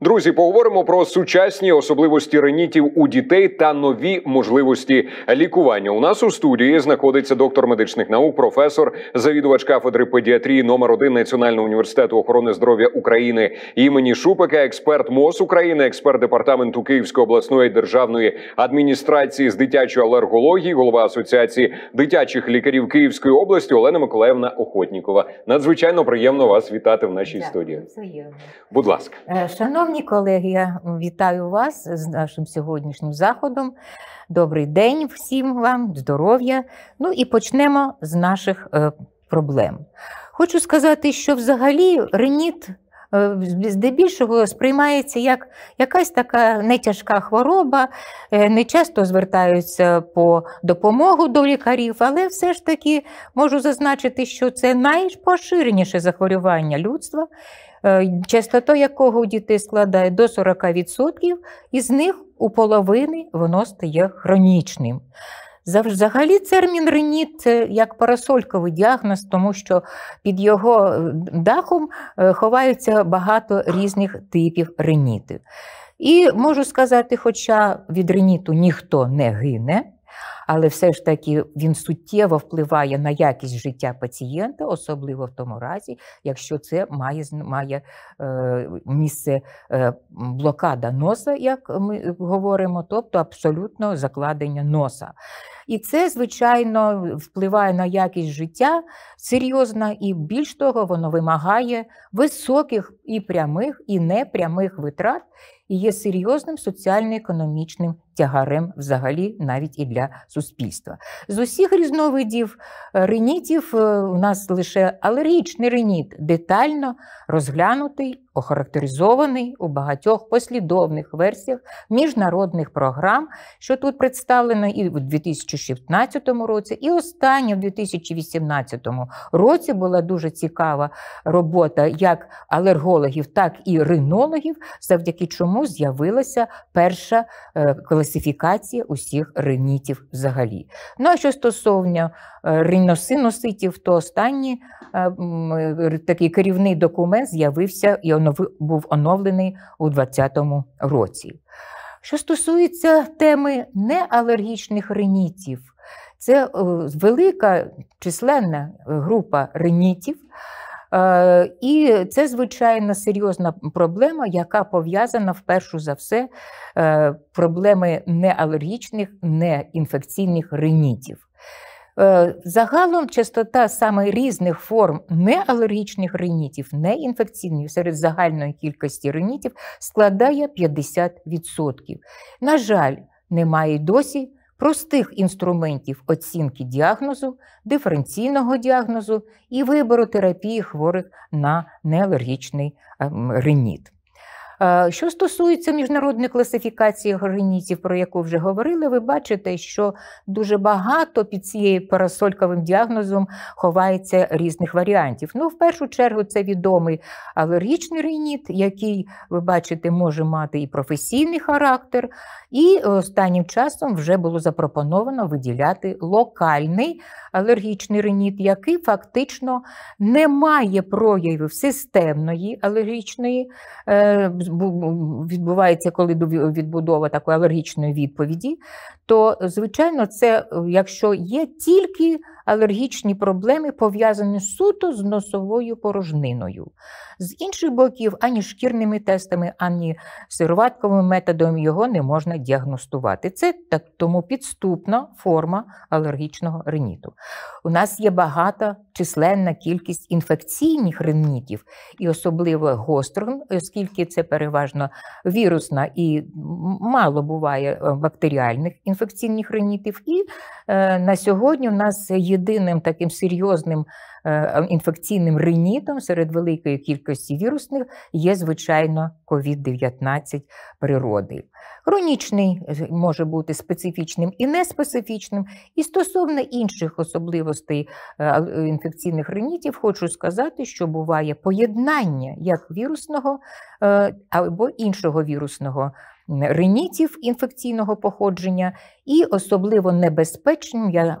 Друзі, поговоримо про сучасні особливості ренітів у дітей та нові можливості лікування. У нас у студії знаходиться доктор медичних наук, професор, завідувач кафедри педіатрії номер 1 Національного університету охорони здоров'я України імені Шупика, експерт МОЗ України, експерт департаменту Київської обласної державної адміністрації з дитячої алергології, голова асоціації дитячих лікарів Київської області Олена Миколаївна Охотнікова. Надзвичайно приємно вас вітати в нашій Дякую. студії. Будь ласка, е, шановні. Шановні колеги, я вітаю вас з нашим сьогоднішнім заходом. Добрий день всім вам, здоров'я. Ну і почнемо з наших е, проблем. Хочу сказати, що взагалі реніт е, здебільшого сприймається як якась така нетяжка хвороба, е, не часто звертаються по допомогу до лікарів, але все ж таки можу зазначити, що це найпоширеніше захворювання людства. Е, частота якого у дітей складає до 40%, із них у половини воно стає хронічним. Взагалі, термін реніт це як парасольковий діагноз, тому що під його е, дахом е, ховаються багато різних типів ренітів. І можу сказати, хоча від реніту ніхто не гине але все ж таки він суттєво впливає на якість життя пацієнта, особливо в тому разі, якщо це має має е, місце е, блокада носа, як ми говоримо, тобто абсолютно закладення носа. І це, звичайно, впливає на якість життя серйозно, і більш того, воно вимагає високих і прямих, і непрямих витрат і є серйозним соціально-економічним тягарем взагалі навіть і для суспільства. З усіх різновидів е, ринітів е, у нас лише алергічний риніт детально розглянутий, охарактеризований у багатьох послідовних версіях міжнародних програм, що тут представлено і в 2016 році, і останнє в 2018 році була дуже цікава робота як алергологів, так і ринологів, завдяки чому з'явилася перша класифікація е, класифікація усіх ринітів взагалі. Ну а що стосовно е, риносиноситів, то останній е, е, такий керівний документ з'явився і був оновлений у 2020 році. Що стосується теми неалергічних ринітів, це велика численна група ринітів. Е, і це звичайно серйозна проблема, яка пов'язана в першу за все е, проблеми неалергічних, неінфекційних ринітів. Е, загалом частота саме різних форм неалергічних ринітів, неінфекційних серед загальної кількості ринітів складає 50%. На жаль, немає досі простих інструментів оцінки діагнозу, диференційного діагнозу і вибору терапії хворих на неалергічний ем, риніт. Е, що стосується міжнародної класифікації горенітів, про яку вже говорили, ви бачите, що дуже багато під цією парасольковим діагнозом ховається різних варіантів. Ну, в першу чергу, це відомий алергічний риніт, який, ви бачите, може мати і професійний характер, і останнім часом вже було запропоновано виділяти локальний алергічний реніт, який фактично не має проявів системної алергічної, е, відбувається, коли відбудова такої алергічної відповіді, то, звичайно, це якщо є тільки алергічні проблеми пов'язані суто з носовою порожниною. З інших боків, ані шкірними тестами, ані сироватковим методом його не можна діагностувати. Це так тому підступна форма алергічного риніту. У нас є багата численна кількість інфекційних ринітів, і особливо гострин, оскільки це переважно вірусна і мало буває е, бактеріальних інфекційних ринітів. І е, на сьогодні у нас є єдиним таким серйозним е, ем, інфекційним ринітом серед великої кількості вірусних є, звичайно, COVID-19 природи. Хронічний е, може бути специфічним і неспецифічним. І стосовно інших особливостей е, інфекційних ринітів, хочу сказати, що буває поєднання як вірусного або іншого вірусного ринітів інфекційного походження, і особливо небезпечним, я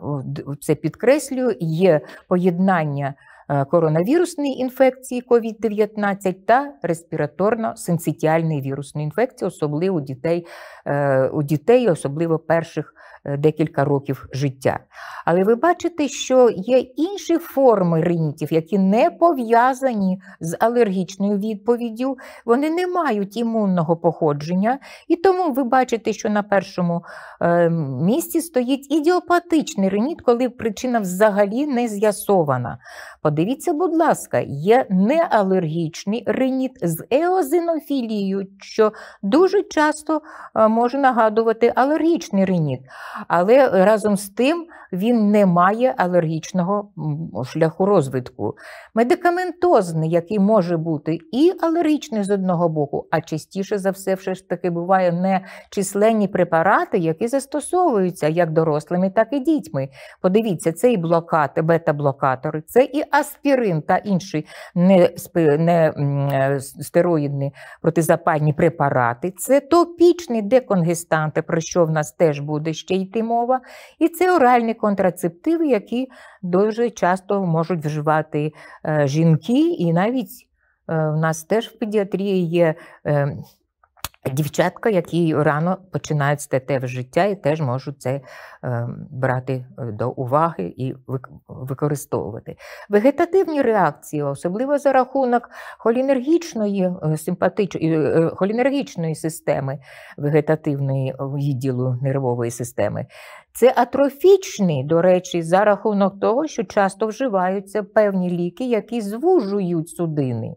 це підкреслюю, є поєднання Е, коронавірусної інфекції COVID-19 та респіраторно-синцитіальної вірусної інфекції, особливо у дітей, е, у дітей, особливо перших е, декілька років життя. Але ви бачите, що є інші форми ринітів, які не пов'язані з алергічною відповіддю, вони не мають імунного походження, і тому ви бачите, що на першому місці стоїть ідіопатичний реніт, коли причина взагалі не з'ясована. Дивіться, будь ласка, є неалергічний реніт з еозинофілією, що дуже часто е, може нагадувати алергічний реніт. Але разом з тим він не має алергічного шляху розвитку. Медикаментозний, який може бути і алергічний з одного боку, а частіше за все, все ж таки буває не численні препарати, які застосовуються як дорослими, так і дітьми. Подивіться, це і блокат, бета-блокатори, це і аспірин та інші не, не е, стероїдні протизапальні препарати, це топічні деконгестанти, про що в нас теж буде ще йти мова, і це оральні контрацептиви, які дуже часто можуть вживати е, жінки, і навіть е, в нас теж в педіатрії є е, Е, дівчатка, які рано починають статеве життя і теж можуть це е, брати е, до уваги і використовувати. Вегетативні реакції, особливо за рахунок холінергічної симпатичної, холінергічної системи вегетативної відділу нервової системи, це атрофічні, до речі, за рахунок того, що часто вживаються певні ліки, які звужують судини.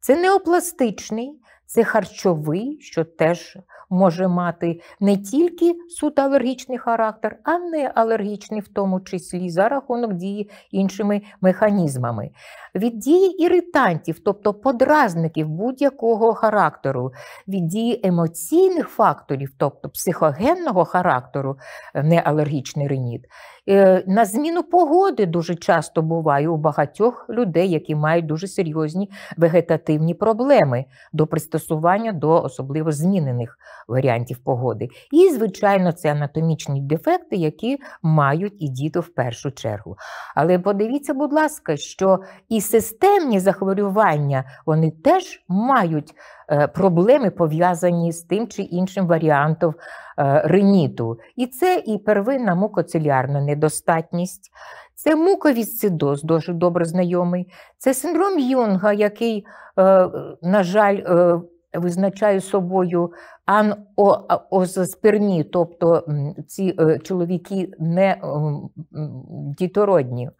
Це неопластичний, це харчовий, що теж може мати не тільки суто алергічний характер, а не алергічний, в тому числі за рахунок дії іншими механізмами. Від дії іритантів, тобто подразників будь-якого характеру, від дії емоційних факторів, тобто психогенного характеру, е, неалергічний реніт, е, на зміну погоди дуже часто буває у багатьох людей, які мають дуже серйозні вегетативні проблеми до пристосування до особливо змінених варіантів погоди. І, звичайно, це анатомічні дефекти, які мають і діти в першу чергу. Але подивіться, будь ласка, що і системні захворювання вони теж мають е, проблеми, пов'язані з тим чи іншим варіантом е, реніту. І це і первинна мукоцилярна недостатність. Це муковісцидоз, дуже добре знайомий, це синдром Юнга, який, е, на жаль, визначає собою анозоспермі, тобто ці е, чоловіки не дітородні.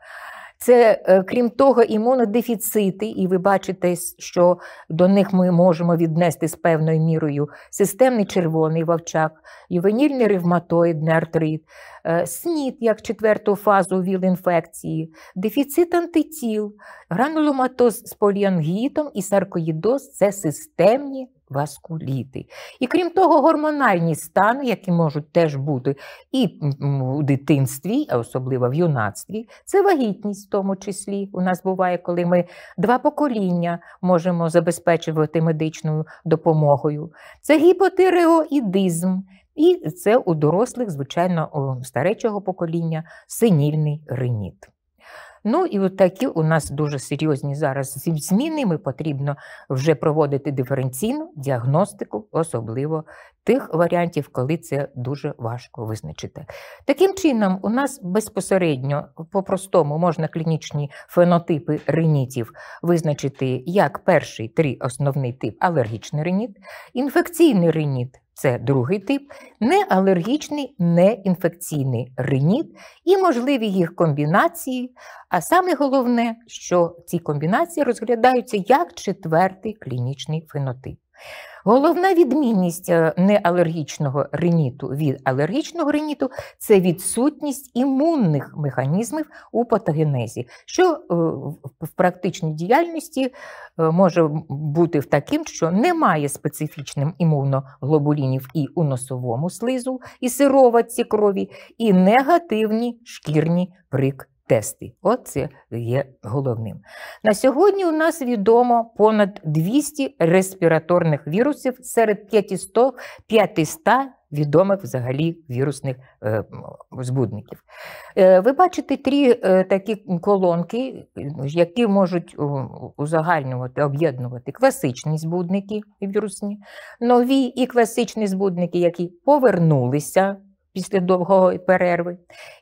Це, е, крім того, імунодефіцити, і ви бачите, що до них ми можемо віднести з певною мірою системний червоний вовчак, ювенільний ревматоїдний артрит, е, СНІД як четверту фазу віл-інфекції, дефіцит антитіл, грануломатоз з поліангітом і саркоїдоз це системні васкуліти. І крім того, гормональні стани, які можуть теж бути і у дитинстві, а особливо в юнацтві, це вагітність в тому числі. У нас буває, коли ми два покоління можемо забезпечувати медичною допомогою. Це гіпотиреоїдизм. І це у дорослих, звичайно, у старечого покоління синільний риніт. Ну і от такі у нас дуже серйозні зараз зміни. Ми потрібно вже проводити диференційну діагностику, особливо тих варіантів, коли це дуже важко визначити. Таким чином, у нас безпосередньо по-простому можна клінічні фенотипи ринітів визначити як перший три основний тип алергічний риніт, інфекційний риніт це другий тип, неалергічний неінфекційний риніт і можливі їх комбінації. А саме головне, що ці комбінації розглядаються як четвертий клінічний фенотип. Головна відмінність е, неалергічного риніту від алергічного риніту це відсутність імунних механізмів у патогенезі, що е, в практичній діяльності е, може бути таким, що немає специфічних імуноглобулінів і у носовому слизу, і сироватці крові, і негативні шкірні приклади тести. Оце є головним. На сьогодні у нас відомо понад 200 респіраторних вірусів серед 500 відомих взагалі вірусних е, збудників. Е, ви бачите три е, такі колонки, які можуть узагальнювати, об'єднувати класичні збудники вірусні, нові і класичні збудники, які повернулися після довгої перерви,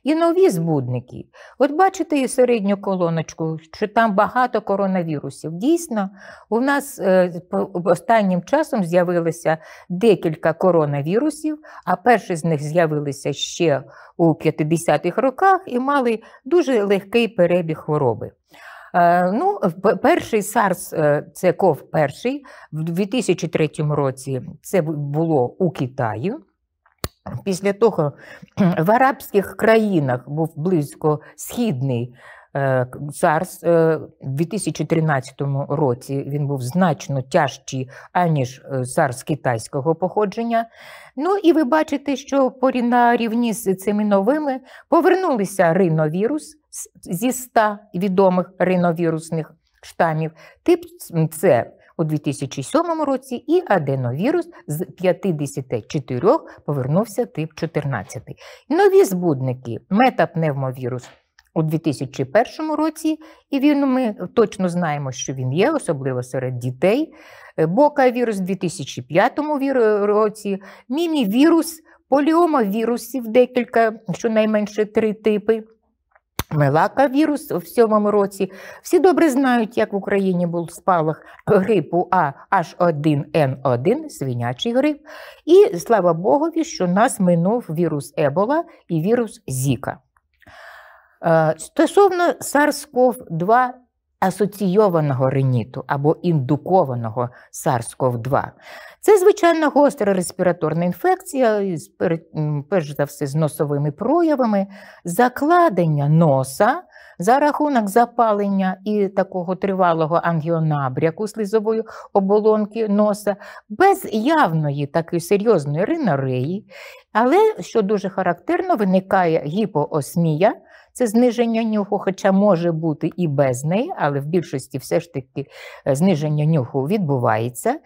і нові збудники. От бачите і середню колоночку, що там багато коронавірусів. Дійсно, у нас е, останнім часом з'явилося декілька коронавірусів, а перші з них з'явилися ще у 50-х роках і мали дуже легкий перебіг хвороби. Е, ну, Перший SARS, е, це ков перший в 2003 році це було у Китаї. Після того в арабських країнах був близько східний царс у 2013 році він був значно тяжчий, аніж е, царс китайського походження. Ну і ви бачите, що на рівні з цими новими повернулися риновірус зі 100 відомих риновірусних штамів. Тип С у 2007 році і аденовірус з 54 повернувся тип 14. Нові збудники метапневмовірус. У 2001 році, і він ми точно знаємо, що він є, особливо серед дітей. Бокавірус у 2005 році, міні-вірус, декілька, щонайменше три типи. Мелака вірус в сьомому році. Всі добре знають, як в Україні був спалах грипу А H1N1, свинячий грип. І слава Богові, що нас минув вірус Ебола і вірус Зіка. Е, стосовно SARS-CoV-2 асоційованого риніту або індукованого sars 2 Це звичайно гостра респіраторна інфекція, перш за все, з носовими проявами, закладення носа. За рахунок запалення і такого тривалого ангіонабряку слізової оболонки носа, без явної такої серйозної ринореї, але, що дуже характерно, виникає гіпоосмія, це зниження нюху, хоча може бути і без неї, але в більшості все ж таки е, зниження нюху відбувається.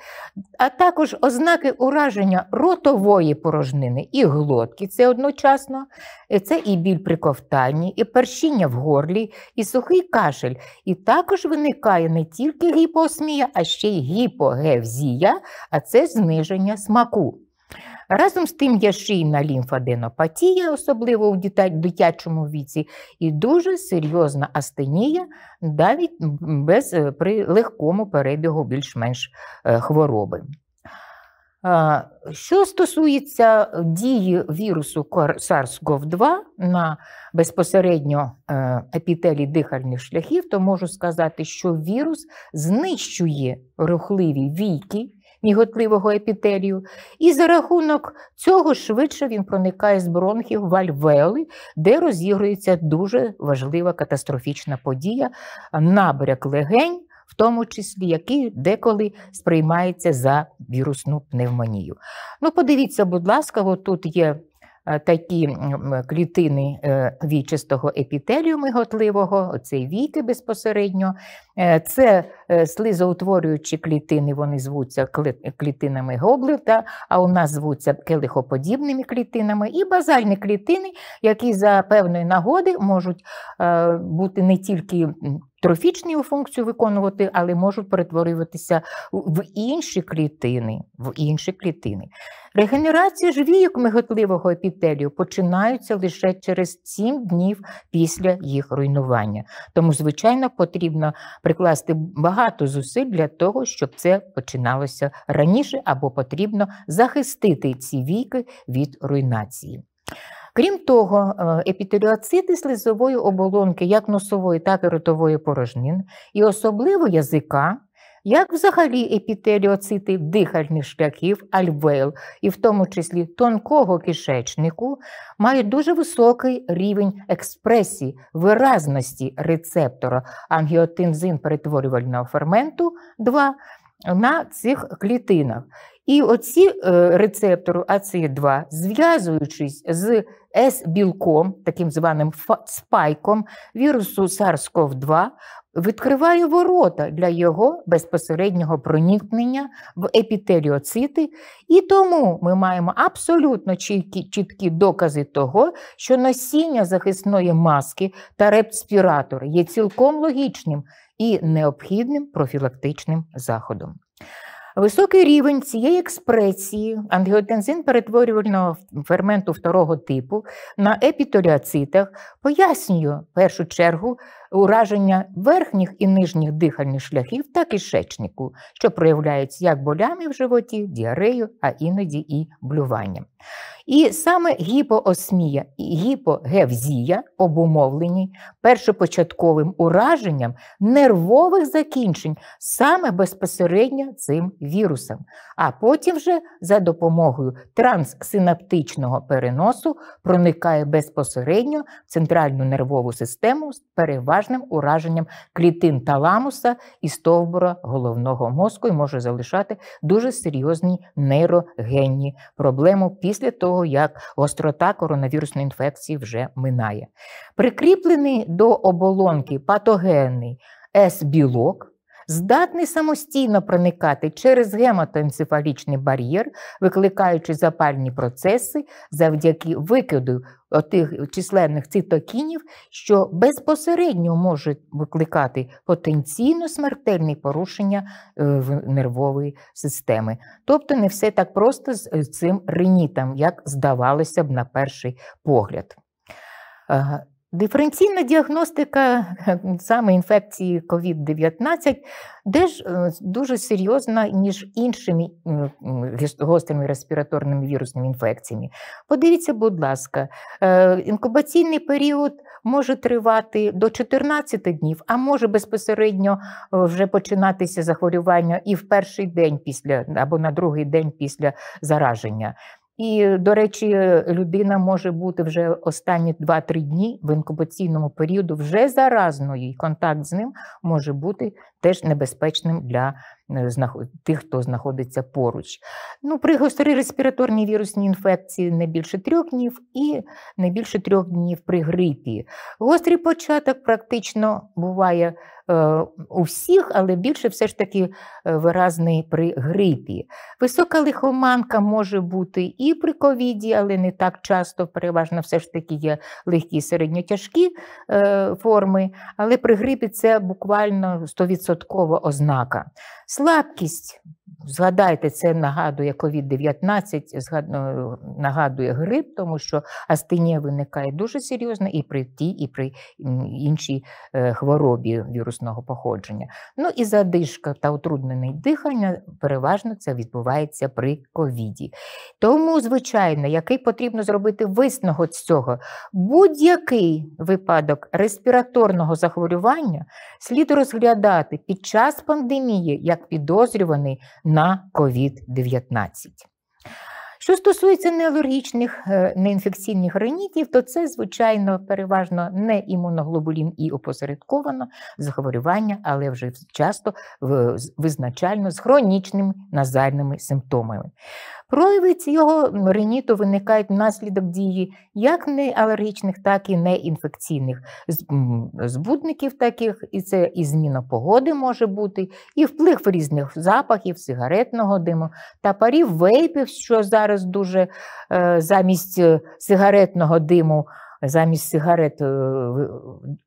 А також ознаки ураження ротової порожнини і глотки це одночасно, е, це і біль при ковтанні, і першіння в горлі, і сухий кашель. І також виникає не тільки гіпосмія, а ще й гіпогевзія, а це зниження смаку. Разом з тим є шийна лімфаденопатія, особливо у дитячому віці, і дуже серйозна астенія, навіть без, е, при легкому перебігу більш-менш е, хвороби. Що стосується дії вірусу SARS-CoV-2 на безпосередньо е, епітелі дихальних шляхів, то можу сказати, що вірус знищує рухливі війки міготливого епітелію, і за рахунок цього швидше він проникає з бронхів в альвеоли, де розігрується дуже важлива катастрофічна подія, набряк легень. В тому числі, який деколи сприймається за вірусну пневмонію. Ну, подивіться, будь ласка, от тут є Е, такі клітини е, вічистого епітеліуму готливого, оцей віки безпосередньо. Е, це слизоутворюючі клітини, вони звуться клітинами Гоблета, а у нас звуться келихоподібними клітинами, і базальні клітини, які за певної нагоди можуть бути не тільки трофічну функцію виконувати, але можуть перетворюватися в інші клітини. В інші клітини. Регенерація ж віюк миготливого епітелію починаються лише через 7 днів після їх руйнування. Тому, звичайно, потрібно прикласти багато зусиль для того, щоб це починалося раніше, або потрібно захистити ці віки від руйнації. Крім того, е, епітеріоцити слизової оболонки, як носової, так і ротової порожнин, і особливо язика, як взагалі епітеріоцити дихальних шляхів, альвел, і в тому числі тонкого кишечнику, мають дуже високий рівень експресії, виразності рецептора ангіотензин перетворювального ферменту 2 на цих клітинах. І оці е, рецептори, АЦ2, зв'язуючись з С-білком, таким званим спайком вірусу SARS-CoV-2, відкриває ворота для його безпосереднього проникнення в епітеліоцити. І тому ми маємо абсолютно чіткі, чіткі докази того, що носіння захисної маски та респіратори є цілком логічним і необхідним профілактичним заходом. Високий рівень цієї експресії ангіотензин перетворювального ферменту второго типу на епітоліоцитах пояснює в першу чергу ураження верхніх і нижніх дихальних шляхів та кишечнику, що проявляється як болями в животі, діарею, а іноді і блюванням. І саме гіпоосмія і гіпогевзія обумовлені першопочатковим ураженням нервових закінчень саме безпосередньо цим вірусом, а потім вже за допомогою транссинаптичного переносу проникає безпосередньо в центральну нервову систему з переважним ураженням клітин таламуса і стовбура головного мозку і може залишати дуже серйозні нейрогенні проблеми після того, як гострота коронавірусної інфекції вже минає. Прикріплений до оболонки патогенний С-білок здатний самостійно проникати через гематоенцефалічний бар'єр, викликаючи запальні процеси завдяки викиду тих численних цитокінів, що безпосередньо можуть викликати потенційно смертельні порушення е, нервової системи. Тобто не все так просто з е, цим ринітом, як здавалося б на перший погляд. Е, Диференційна діагностика ем, саме інфекції COVID-19 е, дуже серйозна, ніж іншими гострими респіраторними вірусними інфекціями. Подивіться, будь ласка, е, інкубаційний період може тривати до 14 днів, а може безпосередньо е, вже починатися захворювання і в перший день після або на другий день після зараження. І, до речі, людина може бути вже останні 2-3 дні в інкубаційному періоду вже заразною, і контакт з ним може бути теж небезпечним для е, тих, хто знаходиться поруч. Ну, При гострій респіраторній вірусній інфекції не більше трьох днів і не більше трьох днів при грипі. Гострий початок практично буває е, у всіх, але більше все ж таки е, виразний при грипі. Висока лихоманка може бути і при ковіді, але не так часто, переважно все ж таки є легкі середньотяжкі е, форми. Але при грипі це буквально 100% стовідсоткова ознака. Слабкість Згадайте, це нагадує COVID-19, нагадує грип, тому що астинія виникає дуже серйозно і при тій, і при іншій е, хворобі вірусного походження. Ну і задишка та утруднене дихання переважно це відбувається при ковіді. Тому, звичайно, який потрібно зробити висновок з цього, будь-який випадок респіраторного захворювання слід розглядати під час пандемії як підозрюваний на COVID-19. Що стосується неалергічних е, неінфекційних ринітів, то це, звичайно, переважно не імуноглобулін і опосередковано захворювання, але вже часто визначально з хронічними назальними симптомами. Прояви його реніту виникають внаслідок дії як неалергічних, так і неінфекційних збудників таких, і це і зміна погоди може бути, і вплив різних запахів, сигаретного диму та парів вейпів, що зараз дуже е, замість е, сигаретного диму. Замість сигарет е, е,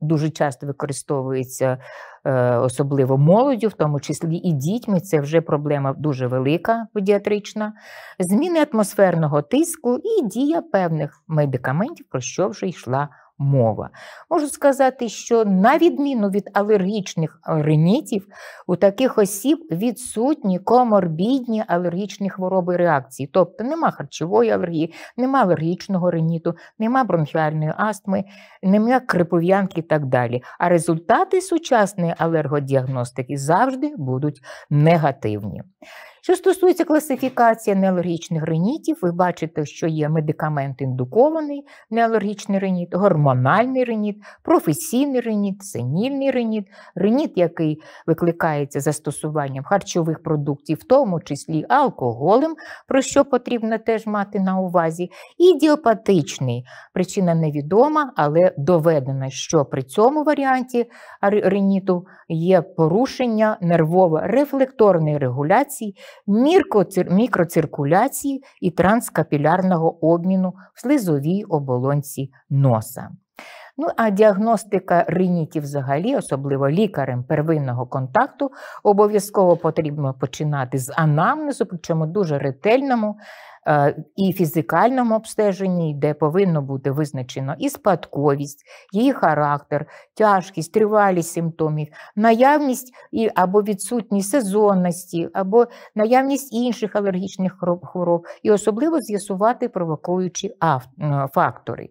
дуже часто використовується е, особливо молоддю, в тому числі і дітьми. Це вже проблема дуже велика, педіатрична. Зміни атмосферного тиску і дія певних медикаментів, про що вже йшла мова. Можу сказати, що на відміну від алергічних ринітів, у таких осіб відсутні коморбідні алергічні хвороби реакції, тобто нема харчової алергії, нема алергічного риніту, нема бронхіальної астми, нема крипов'янки і так далі. А результати сучасної алергодіагностики завжди будуть негативні. Що стосується класифікації неалергічних ринітів, ви бачите, що є медикамент індукований неалергічний риніт, гормональний риніт, професійний риніт, синільний риніт, риніт, який викликається застосуванням харчових продуктів, в тому числі алкоголем, про що потрібно теж мати на увазі, і діопатичний. Причина невідома, але доведено, що при цьому варіанті риніту є порушення нервово-рефлекторної регуляції мікроциркуляції і транскапілярного обміну в слизовій оболонці носа. Ну, а діагностика ринітів взагалі, особливо лікарем первинного контакту, обов'язково потрібно починати з анамнезу, причому дуже ретельному, Е, і фізикальному обстеженні, де повинно бути визначено і спадковість, її характер, тяжкість, тривалість симптомів, наявність або відсутність сезонності, або наявність інших алергічних хвороб, і особливо з'ясувати провокуючі фактори.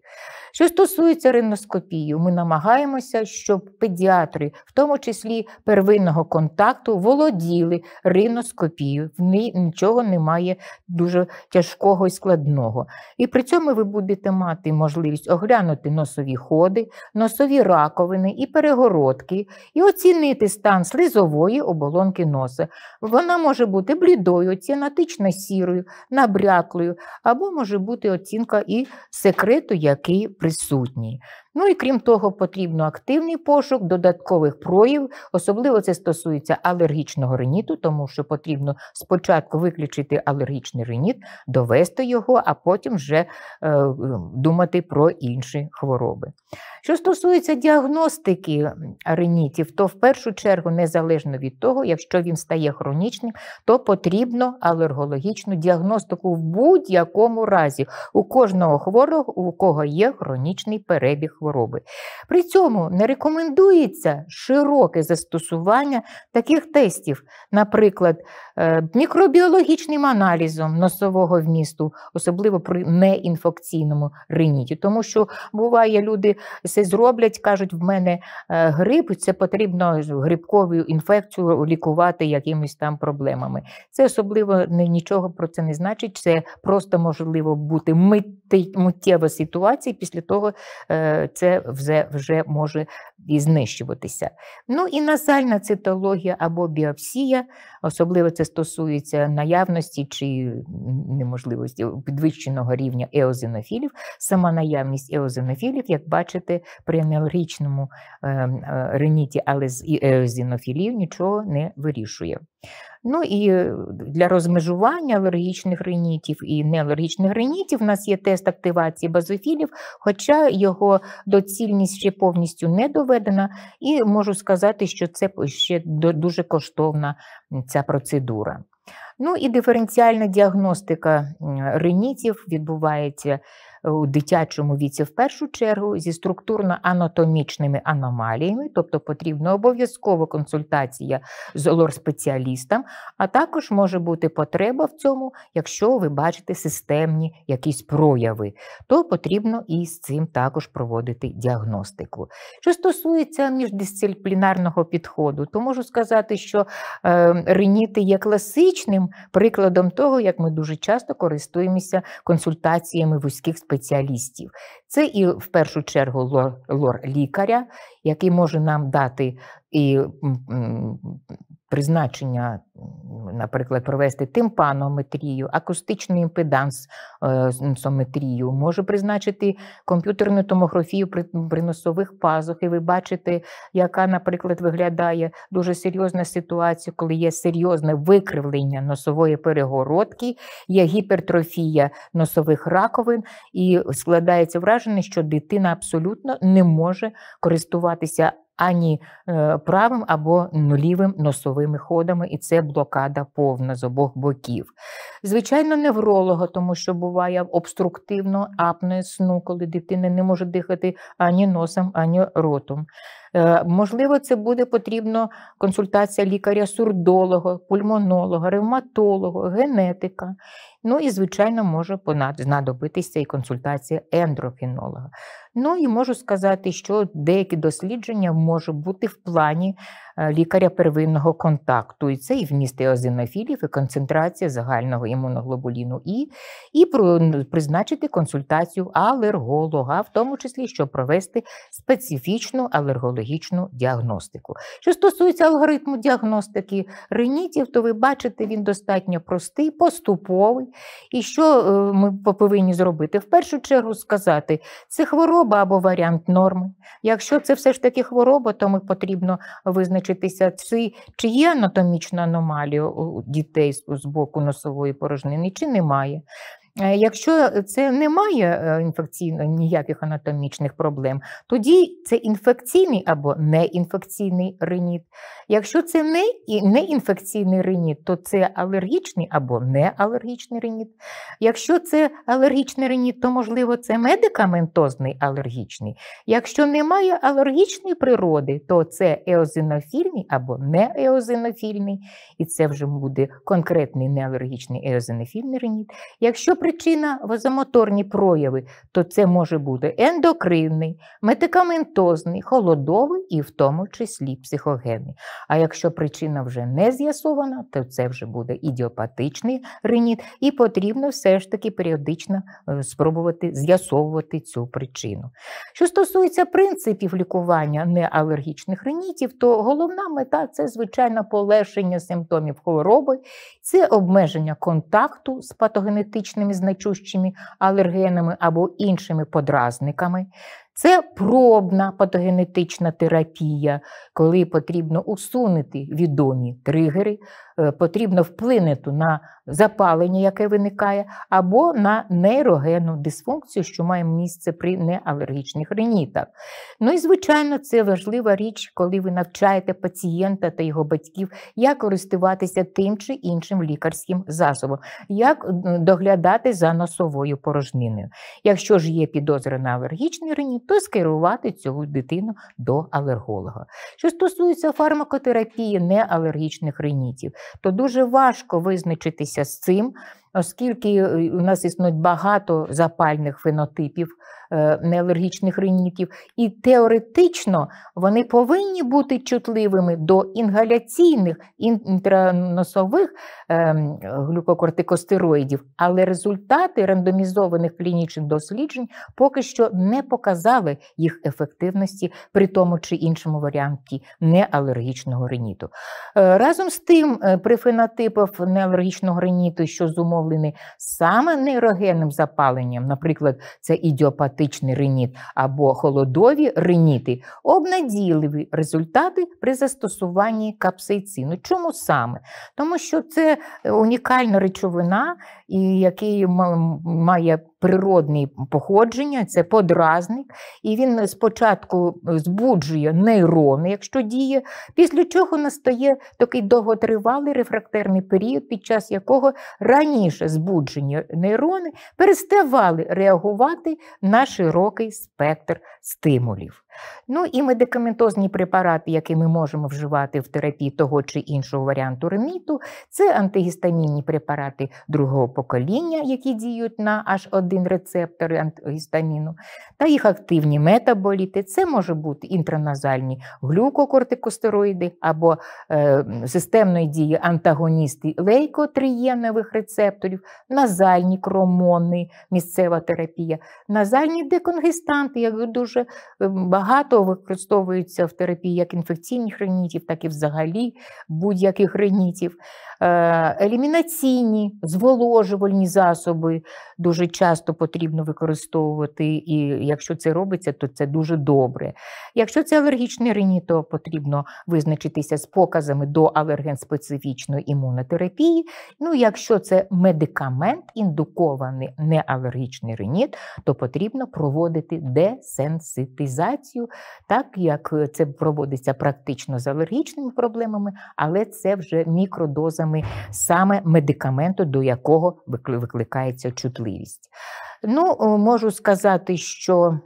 Що стосується риноскопії, ми намагаємося, щоб педіатри, в тому числі первинного контакту, володіли риноскопією. В ній нічого немає дуже тяжкого тяжкого і складного. І при цьому ви будете мати можливість оглянути носові ходи, носові раковини і перегородки, і оцінити стан слизової оболонки носа. Вона може бути блідою, цінатично, сірою, набряклою, або може бути оцінка і секрету, який присутній. Ну і крім того, потрібно активний пошук додаткових прояв, особливо це стосується алергічного риніту, тому що потрібно спочатку виключити алергічний риніт, довести його, а потім вже е, думати про інші хвороби. Що стосується діагностики ринітів, то в першу чергу, незалежно від того, якщо він стає хронічним, то потрібно алергологічну діагностику в будь-якому разі у кожного хворого, у кого є хронічний перебіг хвороби. При цьому не рекомендується широке застосування таких тестів, наприклад, е, мікробіологічним аналізом носового вмісту, особливо при неінфекційному риніті. Тому що буває, люди все зроблять, кажуть, в мене е, грип, це потрібно грибкову інфекцію лікувати якимись там проблемами. Це особливо нічого про це не значить. Це просто можливо бути миттєва ситуація після того, е, це вже вже може і знищуватися. Ну і назальна цитологія або біопсія, особливо це стосується наявності чи неможливості підвищеного рівня еозинофілів. Сама наявність еозинофілів, як бачите, при аналогічному ем, е, реніті, але з еозинофілів нічого не вирішує. Ну і е, для розмежування алергічних ринітів і неалергічних ринітів у нас є тест активації базофілів, хоча його доцільність ще повністю не доведена, і можу сказати, що це ще дуже коштовна ця процедура. Ну і диференціальна діагностика ринітів відбувається у дитячому віці в першу чергу зі структурно-анатомічними аномаліями, тобто потрібна обов'язкова консультація з лор-спеціалістом, а також може бути потреба в цьому, якщо ви бачите системні якісь прояви, то потрібно і з цим також проводити діагностику. Що стосується міждисциплінарного підходу, то можу сказати, що ем, риніти є класичним прикладом того, як ми дуже часто користуємося консультаціями вузьких спеціалістів спеціалістів. Це і в першу чергу лор, лор лікаря, який може нам дати і призначення, наприклад, провести тимпанометрію, акустичну імпеданс е, сометрію, може призначити комп'ютерну томографію при носових пазух, і ви бачите, яка, наприклад, виглядає дуже серйозна ситуація, коли є серйозне викривлення носової перегородки, є гіпертрофія носових раковин, і складається враження, що дитина абсолютно не може користуватися ані е, правим або нулівим носовими ходами, і це блокада повна з обох боків. Звичайно, невролога, тому що буває обструктивно апне сну, коли дитина не може дихати ані носом, ані ротом. Е, можливо, це буде потрібно консультація лікаря-сурдолога, пульмонолога, ревматолога, генетика. Ну і, звичайно, може знадобитися і консультація ендрофінолога. Ну і можу сказати, що деякі дослідження можуть бути в плані е, лікаря первинного контакту. І це і вміст еозинофілів, і концентрація загального імуноглобуліну І, і призначити консультацію алерголога, в тому числі, щоб провести специфічну алерголію онкологічну діагностику. Що стосується алгоритму діагностики ринітів, то ви бачите, він достатньо простий, поступовий. І що е, ми повинні зробити? В першу чергу сказати, це хвороба або варіант норми. Якщо це все ж таки хвороба, то ми потрібно визначитися, чи є анатомічна аномалія у дітей з боку носової порожнини, чи немає. Е, якщо це не має е, інфекційно ніяких анатомічних проблем, тоді це інфекційний або неінфекційний реніт. Якщо це не інфекційний реніт, то це алергічний або неалергічний реніт. Якщо це алергічний реніт, то можливо це медикаментозний алергічний. Якщо немає алергічної природи, то це еозинофільний або нееозинофільний, і це вже буде конкретний неалергічний еозинофільний реніт. Якщо причина вазомоторні прояви, то це може бути ендокринний, медикаментозний, холодовий і в тому числі психогенний. А якщо причина вже не з'ясована, то це вже буде ідіопатичний реніт, і потрібно все ж таки періодично е, спробувати з'ясовувати цю причину. Що стосується принципів лікування неалергічних ренітів, то головна мета це звичайно полегшення симптомів хвороби це обмеження контакту з патогенетичними значущими алергенами або іншими подразниками, це пробна патогенетична терапія, коли потрібно усунути відомі тригери. Е, потрібно вплинути на запалення, яке виникає, або на нейрогенну дисфункцію, що має місце при неалергічних ринітах. Ну і, звичайно, це важлива річ, коли ви навчаєте пацієнта та його батьків, як користуватися тим чи іншим лікарським засобом, як доглядати за носовою порожниною. Якщо ж є підозра на алергічний риніт, то скерувати цю дитину до алерголога. Що стосується фармакотерапії неалергічних ринітів, то дуже важко визначитися з цим, Оскільки е, у нас існують багато запальних фенотипів е, неалергічних ринників, і теоретично вони повинні бути чутливими до інгаляційних інтраносових ем, глюкокортикостероїдів, але результати рандомізованих клінічних досліджень поки що не показали їх ефективності при тому чи іншому варіанті неалергічного риніту. Е, разом з тим, при фенотипах неалергічного риніту, що зумовлено зумовлений саме нейрогенним запаленням, наприклад, це ідіопатичний риніт або холодові риніти, обнадійливі результати при застосуванні капсаїцину. Чому саме? Тому що це унікальна речовина, і який має природний походження, це подразник, і він спочатку е, збуджує нейрони, якщо діє, після чого настає такий довготривалий рефрактерний період, під час якого раніше збуджені нейрони переставали реагувати на широкий спектр стимулів. Ну і медикаментозні препарати, які ми можемо вживати в терапії того чи іншого варіанту реміту, це антигістамінні препарати другого покоління, які діють на аж один рецептор антигістаміну, та їх активні метаболіти. Це може бути інтраназальні глюкокортикостероїди або е, системної дії антагоністи лейкотрієнових рецепторів, назальні кромони, місцева терапія, назальні деконгестанти, як дуже багато. Е, багато використовується в терапії як інфекційних ринітів, так і взагалі будь-яких ринітів. Е, елімінаційні, зволожувальні засоби дуже часто потрібно використовувати, і якщо це робиться, то це дуже добре. Якщо це алергічний риніт, то потрібно визначитися з показами до алерген-специфічної імунотерапії. Ну, Якщо це медикамент, індукований неалергічний риніт, то потрібно проводити десенситизацію субстанцію, так як е, це проводиться практично з алергічними проблемами, але це вже мікродозами саме медикаменту, до якого викликається чутливість. Ну, е, можу сказати, що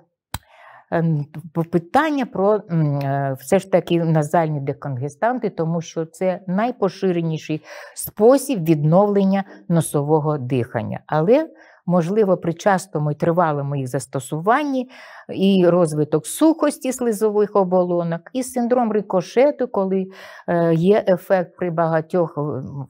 ем, питання про е, все ж таки назальні деконгестанти, тому що це найпоширеніший спосіб відновлення носового дихання. Але можливо, при частому і тривалому їх застосуванні, і розвиток сухості слизових оболонок, і синдром рикошету, коли е, є ефект при багатьох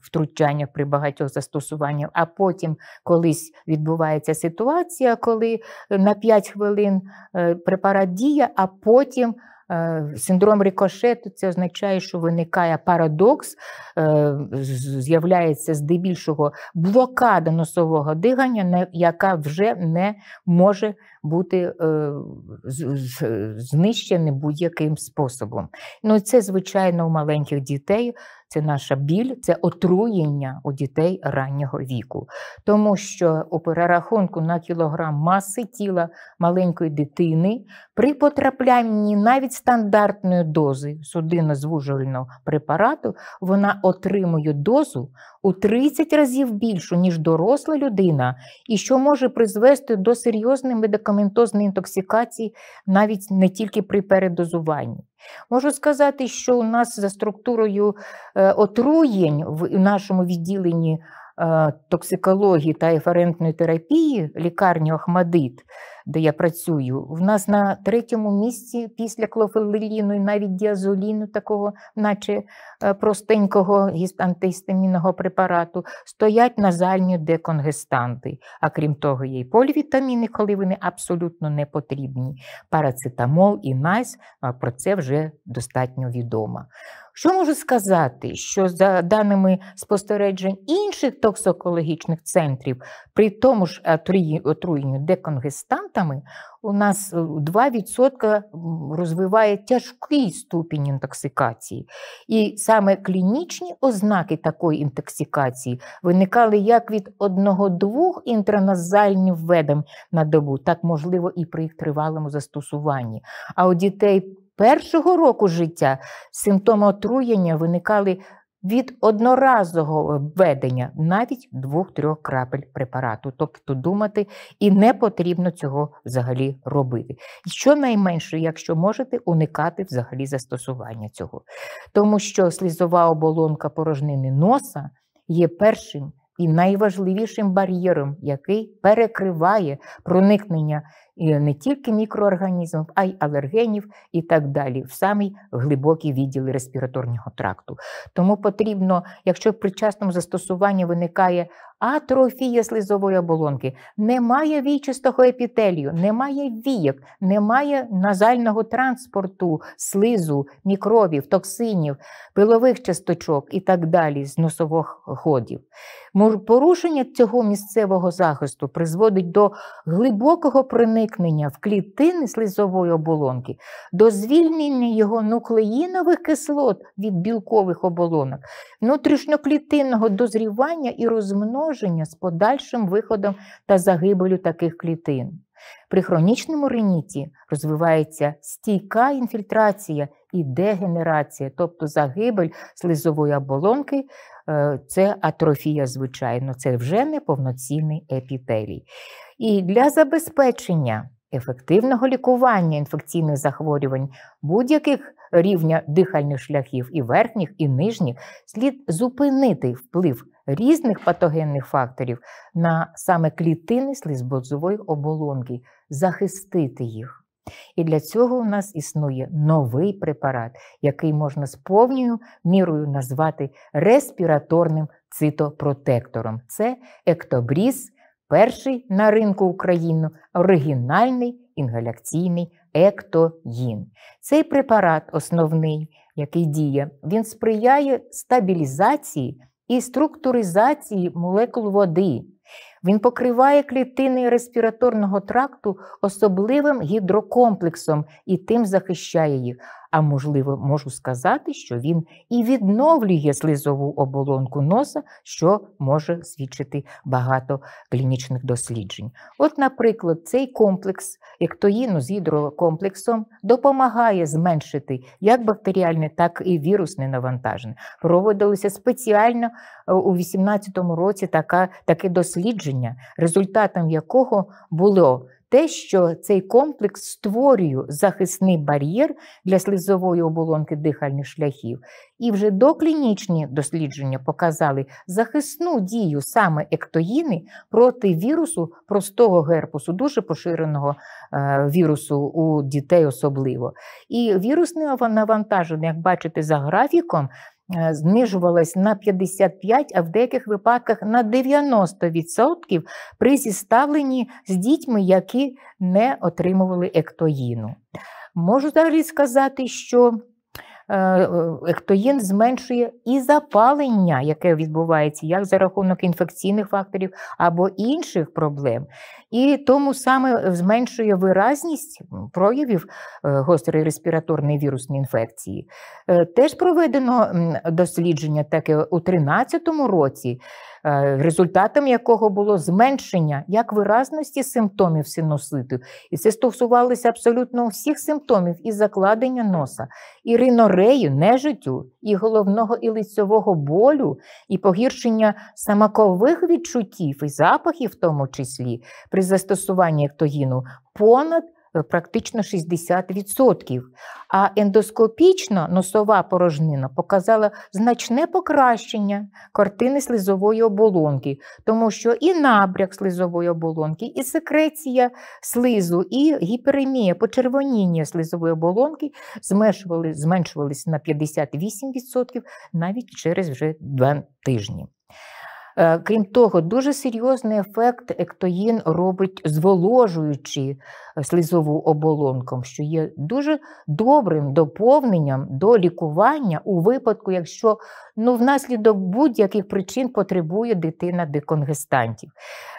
втручаннях, при багатьох застосуваннях, а потім колись відбувається ситуація, коли е, на 5 хвилин е, препарат діє, а потім. Е, синдром Рікошету це означає, що виникає парадокс, е, з'являється здебільшого блокада носового дихання, яка вже не може бути е, знищена будь-яким способом. Ну, Це, звичайно, у маленьких дітей це наша біль, це отруєння у дітей раннього віку, тому що у перерахунку на кілограм маси тіла маленької дитини при потраплянні навіть стандартної дози судино звужувального препарату вона отримує дозу у 30 разів більшу ніж доросла людина, і що може призвести до серйозної медикаментозної інтоксикації навіть не тільки при передозуванні. Можу сказати, що у нас за структурою е, отруєнь в нашому відділенні е, токсикології та ефарентної терапії лікарні Ахмадит де я працюю, в нас на третьому місці після клофеліну і навіть діазоліну, такого, наче е, простенького антиістамінного препарату, стоять назальні деконгестанти. А крім того, є й полівітаміни, коли вони абсолютно не потрібні. Парацетамол і найс, про це вже достатньо відомо. Що можу сказати, що за даними спостережень інших токсикологічних центрів, при тому ж отруєнню деконгестантами, у нас 2% розвиває тяжкий ступінь інтоксикації. І саме клінічні ознаки такої інтоксикації виникали як від одного-двох інтраназальних введень на добу, так можливо і при їх тривалому застосуванні. А у дітей першого року життя симптоми отруєння виникали від одноразового введення навіть двох-трьох крапель препарату. Тобто думати і не потрібно цього взагалі робити. І щонайменше, якщо можете, уникати взагалі застосування цього. Тому що слізова оболонка порожнини носа є першим. І найважливішим бар'єром, який перекриває проникнення не тільки мікроорганізмів, а й алергенів і так далі, в самій глибокий відділ респіраторного тракту. Тому потрібно, якщо при частому застосуванні виникає атрофія слизової оболонки, немає вічистого епітелію, немає віяк, немає назального транспорту, слизу, мікробів, токсинів, пилових часточок і так далі з носових ходів. Порушення цього місцевого захисту призводить до глибокого проникнення проникнення в клітини слизової оболонки до звільнення його нуклеїнових кислот від білкових оболонок, внутрішньоклітинного дозрівання і розмноження з подальшим виходом та загибелю таких клітин. При хронічному реніті розвивається стійка інфільтрація і дегенерація, тобто загибель слизової оболонки Е, це атрофія, звичайно, це вже не повноцінний епітелій. І для забезпечення ефективного лікування інфекційних захворювань будь-яких рівня дихальних шляхів і верхніх, і нижніх, слід зупинити вплив різних патогенних факторів на саме клітини слизбозової оболонки, захистити їх. І для цього у нас існує новий препарат, який можна з повною мірою назвати респіраторним цитопротектором. Це ектобріз, перший на ринку України оригінальний інгаляційний ектоїн. Цей препарат, основний, який діє, він сприяє стабілізації і структуризації молекул води. Він покриває клітини респіраторного тракту особливим гідрокомплексом і тим захищає їх а можливо, можу сказати, що він і відновлює слизову оболонку носа, що може свідчити багато клінічних досліджень. От, наприклад, цей комплекс ектоїну з гідрокомплексом допомагає зменшити як бактеріальне, так і вірусне навантаження. Проводилося спеціально е, у 2018 році така, таке дослідження, результатом якого було те, що цей комплекс створює захисний бар'єр для слизової оболонки дихальних шляхів. І вже доклінічні дослідження показали захисну дію саме ектоїни проти вірусу простого герпусу, дуже поширеного е, вірусу у дітей особливо. І вірусне навантаження, як бачите, за графіком. Е, знижувалась на 55, а в деяких випадках на 90% при зіставленні з дітьми, які не отримували ектоїну. Можу взагалі сказати, що Е, ектоїн зменшує і запалення, яке відбувається як за рахунок інфекційних факторів або інших проблем. І тому саме зменшує виразність проявів е, гострої респіраторної вірусної інфекції. Е, теж проведено дослідження таке у 2013 році. Е, результатом якого було зменшення як виразності симптомів синуситу, і це стосувалося абсолютно всіх симптомів і закладення носа, і ринорею, нежиттю, і головного і лицьового болю, і погіршення самакових відчуттів і запахів, в тому числі при застосуванні ектогіну, понад Е, практично 60%. А ендоскопічно носова порожнина показала значне покращення картини слизової оболонки, тому що і набряк слизової оболонки, і секреція слизу, і гіперемія, почервоніння слизової оболонки зменшувалися на 58% навіть через вже 2 тижні. Е, крім того, дуже серйозний ефект ектоїн робить зволожуючи Слізову оболонку, що є дуже добрим доповненням до лікування у випадку, якщо ну, внаслідок будь-яких причин потребує дитина деконгестантів.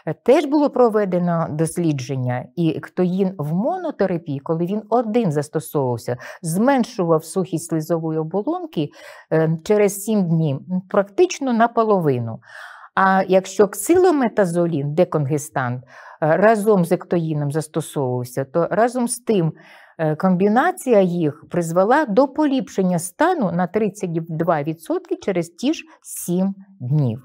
Е, теж було проведено дослідження, і ктоїн в монотерапії, коли він один застосовувався, зменшував сухість слізової оболонки е, через 7 днів, практично наполовину. А якщо ксилометазолін, деконгестант, Е, разом з ектоїном застосовувався, то разом з тим е, комбінація їх призвела до поліпшення стану на 32% через ті ж 7 днів.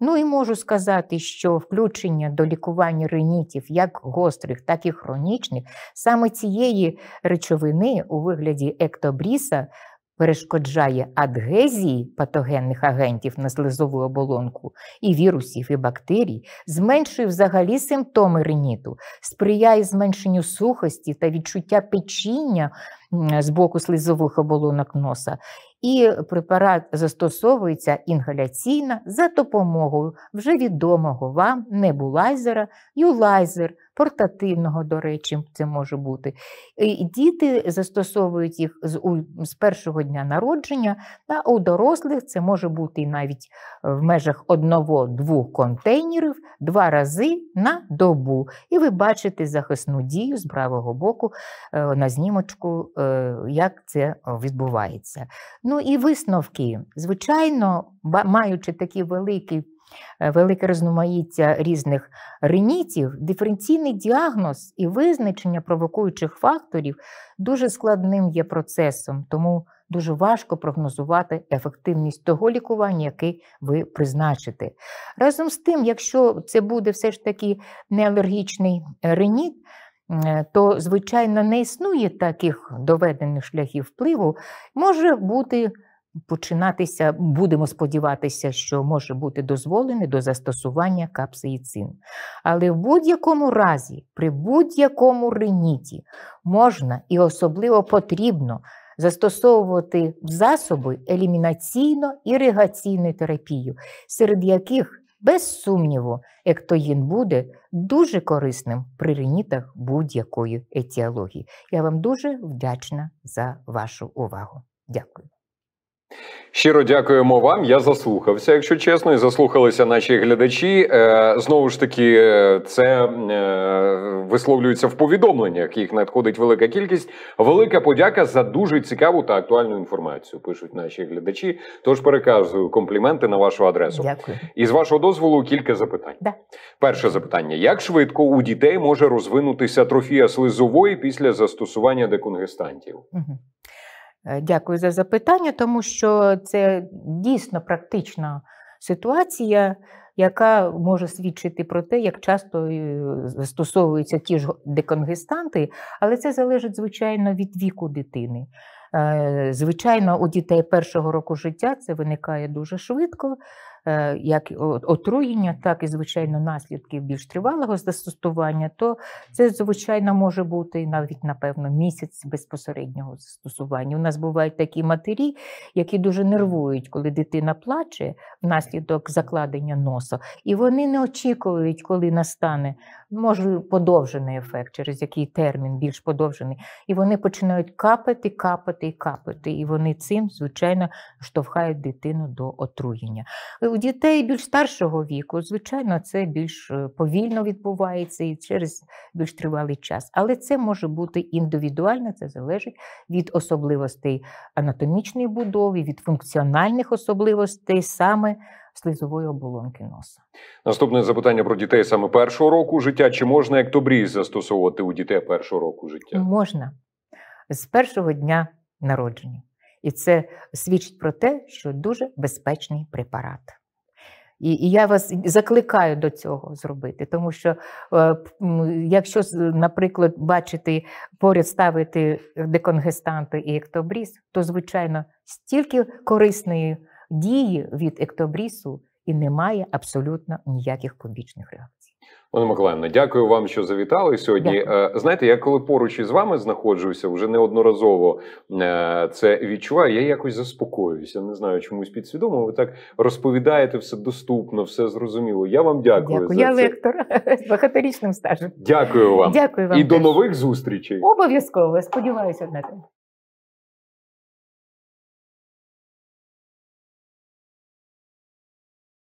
Ну і можу сказати, що включення до лікування ринітів, як гострих, так і хронічних, саме цієї речовини у вигляді ектобріса перешкоджає адгезії патогенних агентів на слизову оболонку і вірусів і бактерій, зменшує взагалі симптоми риніту, сприяє зменшенню сухості та відчуття печіння з боку слизових оболонок носа. І препарат застосовується інгаляційно за допомогою вже відомого вам небулайзера, юлайзер, портативного, до речі, це може бути. І діти застосовують їх з, у, з першого дня народження, а у дорослих це може бути і навіть в межах одного-двох контейнерів два рази на добу. І ви бачите захисну дію з правого боку е, на знімочку Е, як це е, відбувається. Ну і висновки. Звичайно, маючи такі великі. Е, велике різноманіття різних ринітів, диференційний діагноз і визначення провокуючих факторів дуже складним є процесом, тому дуже важко прогнозувати ефективність того лікування, яке ви призначите. Разом з тим, якщо це буде все ж таки неалергічний реніт, Е, то, звичайно, не існує таких доведених шляхів впливу, може бути починатися, будемо сподіватися, що може бути дозволений до застосування капсаїцин. Але в будь-якому разі, при будь-якому риніті можна і особливо потрібно застосовувати засоби елімінаційно-іригаційної терапії, серед яких без сумніву, ектоїн буде дуже корисним при ринітах будь-якої етіології. Я вам дуже вдячна за вашу увагу. Дякую. Щиро дякуємо вам. Я заслухався, якщо чесно, і заслухалися наші глядачі. Е, знову ж таки, це е, висловлюється в повідомленнях. Їх надходить велика кількість. Велика подяка за дуже цікаву та актуальну інформацію. Пишуть наші глядачі. Тож переказую компліменти на вашу адресу. Дякую. І з вашого дозволу кілька запитань. Да. Перше запитання: як швидко у дітей може розвинутися трофія слизової після застосування деконгестантів? Угу. Е, дякую за запитання, тому що це дійсно практична ситуація, яка може свідчити про те, як часто е, застосовуються ті ж деконгестанти, але це залежить, звичайно, від віку дитини. Е, звичайно, у дітей першого року життя це виникає дуже швидко. Е, як отруєння, так і звичайно наслідків більш тривалого застосування, то це звичайно може бути навіть напевно місяць безпосереднього застосування. У нас бувають такі матері, які дуже нервують, коли дитина плаче внаслідок закладення носа, і вони не очікують, коли настане може подовжений ефект, через який термін більш подовжений. І вони починають капати, капати і капати. І вони цим, звичайно, штовхають дитину до отруєння. Е, у дітей більш старшого віку, звичайно, це більш е, повільно відбувається і через більш тривалий час. Але це може бути індивідуально, це залежить від особливостей анатомічної будови, від функціональних особливостей саме слізової оболонки носа. Наступне запитання про дітей саме першого року життя. Чи можна ектобріз застосовувати у дітей першого року життя? Можна з першого дня народження. І це свідчить про те, що дуже безпечний препарат. І і я вас закликаю до цього зробити, тому що е, якщо, наприклад, бачити поряд ставити деконгестанти і ектобріз, то звичайно стільки корисної дії від ектобрісу і немає абсолютно ніяких побічних реакцій. Пане Миколаївна, дякую вам, що завітали сьогодні. Дякую. Е, знаєте, я коли поруч із вами знаходжуся, вже неодноразово е, це відчуваю. Я якось заспокоююся. Не знаю, чомусь підсвідомо. Ви так розповідаєте все доступно, все зрозуміло. Я вам дякую. Дякую, за я це. лектор з багаторічним стажем. Дякую вам. Дякую вам і теж. до нових зустрічей. Обов'язково сподіваюся на те.